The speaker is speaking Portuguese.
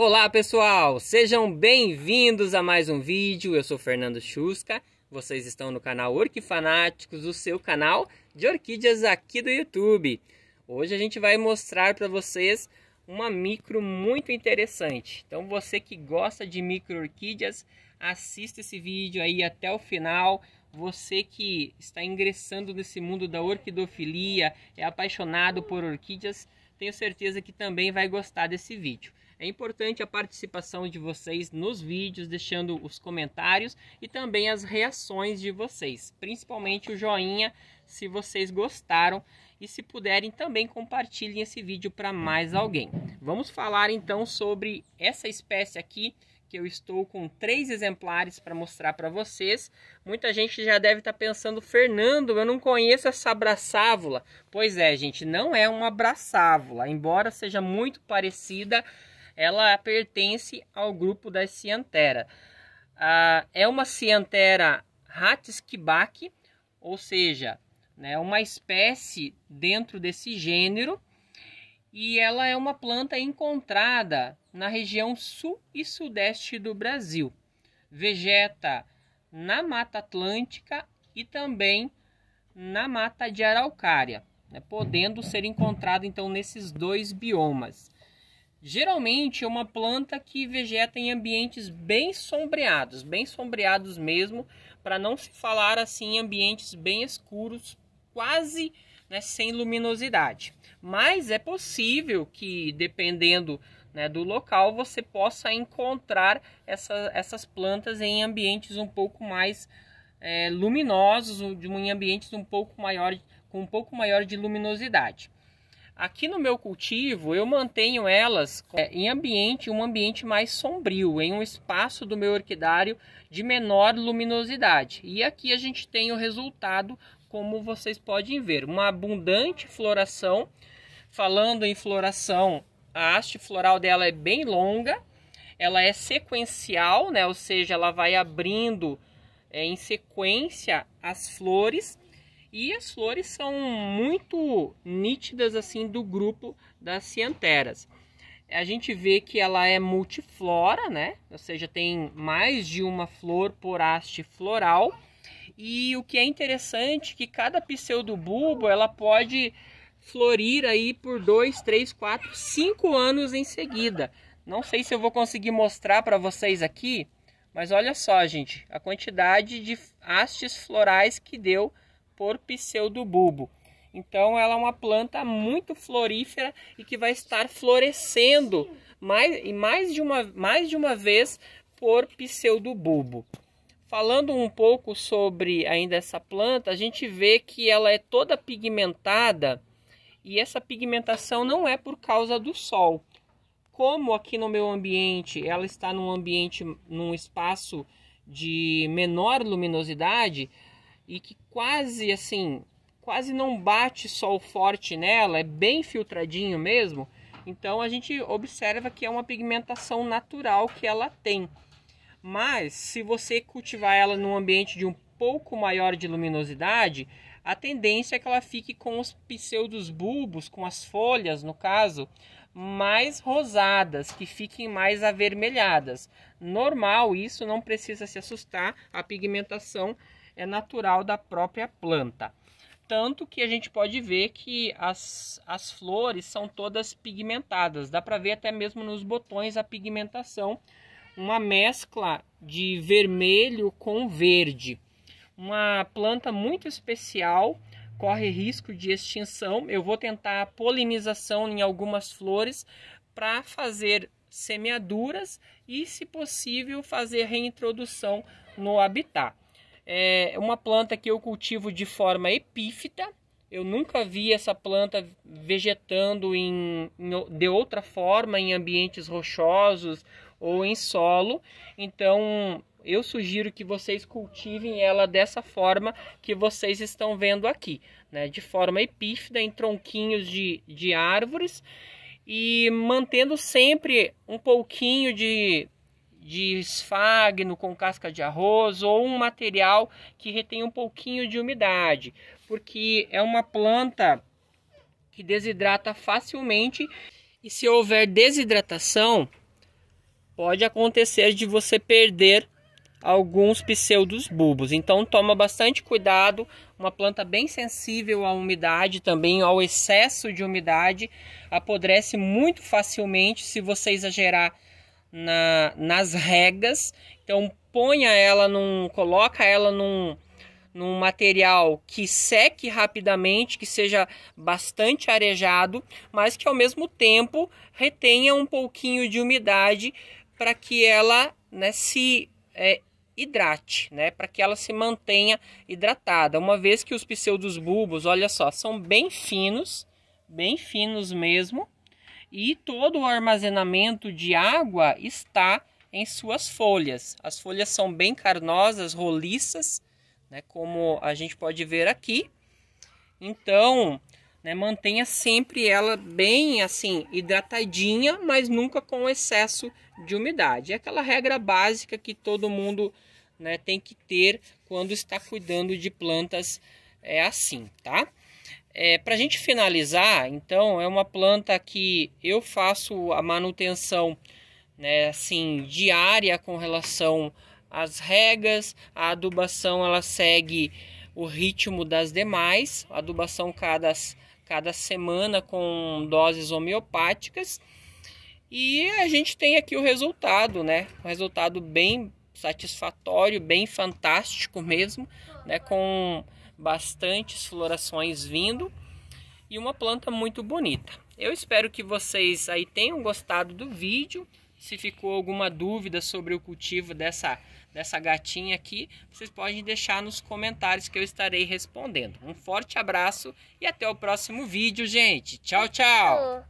Olá pessoal, sejam bem-vindos a mais um vídeo. Eu sou Fernando Chusca, vocês estão no canal Orquifanáticos, o seu canal de orquídeas aqui do YouTube. Hoje a gente vai mostrar para vocês uma micro muito interessante. Então você que gosta de micro orquídeas, assista esse vídeo aí até o final. Você que está ingressando nesse mundo da orquidofilia, é apaixonado por orquídeas, tenho certeza que também vai gostar desse vídeo. É importante a participação de vocês nos vídeos, deixando os comentários e também as reações de vocês, principalmente o joinha se vocês gostaram e se puderem também compartilhem esse vídeo para mais alguém. Vamos falar então sobre essa espécie aqui que eu estou com três exemplares para mostrar para vocês. Muita gente já deve estar tá pensando, Fernando, eu não conheço essa abraçávula. Pois é, gente, não é uma abraçávula, embora seja muito parecida ela pertence ao grupo das Ciantera. Ah, é uma Ciantera ratskibak, ou seja, né, uma espécie dentro desse gênero e ela é uma planta encontrada na região sul e sudeste do Brasil. Vegeta na Mata Atlântica e também na Mata de Araucária, né, podendo ser encontrada então nesses dois biomas. Geralmente é uma planta que vegeta em ambientes bem sombreados, bem sombreados mesmo, para não se falar assim em ambientes bem escuros, quase né, sem luminosidade. Mas é possível que, dependendo né, do local, você possa encontrar essa, essas plantas em ambientes um pouco mais é, luminosos, em ambientes um pouco maior, com um pouco maior de luminosidade. Aqui no meu cultivo, eu mantenho elas é, em ambiente, um ambiente mais sombrio, em um espaço do meu orquidário de menor luminosidade. E aqui a gente tem o resultado, como vocês podem ver, uma abundante floração. Falando em floração, a haste floral dela é bem longa, ela é sequencial, né? ou seja, ela vai abrindo é, em sequência as flores e as flores são muito nítidas assim do grupo das cianteras. A gente vê que ela é multiflora, né? Ou seja, tem mais de uma flor por haste floral. E o que é interessante é que cada pseudobulbo ela pode florir aí por dois, três, quatro, cinco anos em seguida. Não sei se eu vou conseguir mostrar para vocês aqui, mas olha só, gente, a quantidade de hastes florais que deu por pseudobulbo. Então ela é uma planta muito florífera e que vai estar florescendo mais, e mais de uma, mais de uma vez por pseudobulbo. Falando um pouco sobre ainda essa planta, a gente vê que ela é toda pigmentada e essa pigmentação não é por causa do sol. Como aqui no meu ambiente, ela está num ambiente, num espaço de menor luminosidade, e que quase assim, quase não bate sol forte nela, é bem filtradinho mesmo. Então a gente observa que é uma pigmentação natural que ela tem. Mas se você cultivar ela num ambiente de um pouco maior de luminosidade, a tendência é que ela fique com os pseudos bulbos, com as folhas, no caso, mais rosadas, que fiquem mais avermelhadas. Normal, isso não precisa se assustar, a pigmentação é natural da própria planta. Tanto que a gente pode ver que as, as flores são todas pigmentadas, dá para ver até mesmo nos botões a pigmentação, uma mescla de vermelho com verde. Uma planta muito especial, corre risco de extinção. Eu vou tentar polinização em algumas flores para fazer semeaduras e, se possível, fazer reintrodução no habitat. É uma planta que eu cultivo de forma epífita. Eu nunca vi essa planta vegetando em, em de outra forma em ambientes rochosos ou em solo. Então, eu sugiro que vocês cultivem ela dessa forma que vocês estão vendo aqui, né? De forma epífita, em tronquinhos de, de árvores e mantendo sempre um pouquinho de de esfagno com casca de arroz ou um material que retém um pouquinho de umidade, porque é uma planta que desidrata facilmente e se houver desidratação, pode acontecer de você perder alguns pseudos bulbos. Então toma bastante cuidado, uma planta bem sensível à umidade também, ao excesso de umidade, apodrece muito facilmente se você exagerar na, nas regas. Então ponha ela num, coloca ela num, num material que seque rapidamente, que seja bastante arejado, mas que ao mesmo tempo retenha um pouquinho de umidade para que ela né, se é, hidrate, né, para que ela se mantenha hidratada. Uma vez que os pseudos bulbos, olha só, são bem finos, bem finos mesmo e todo o armazenamento de água está em suas folhas. As folhas são bem carnosas, roliças, né, como a gente pode ver aqui. Então, né, mantenha sempre ela bem assim hidratadinha, mas nunca com excesso de umidade. É aquela regra básica que todo mundo né, tem que ter quando está cuidando de plantas é assim, tá? É, Para a gente finalizar, então, é uma planta que eu faço a manutenção né, assim, diária com relação às regas, a adubação ela segue o ritmo das demais, adubação cada, cada semana com doses homeopáticas. E a gente tem aqui o resultado, né? Um resultado bem satisfatório, bem fantástico mesmo, né? Com bastantes florações vindo e uma planta muito bonita. Eu espero que vocês aí tenham gostado do vídeo. Se ficou alguma dúvida sobre o cultivo dessa, dessa gatinha aqui, vocês podem deixar nos comentários que eu estarei respondendo. Um forte abraço e até o próximo vídeo, gente. Tchau, tchau!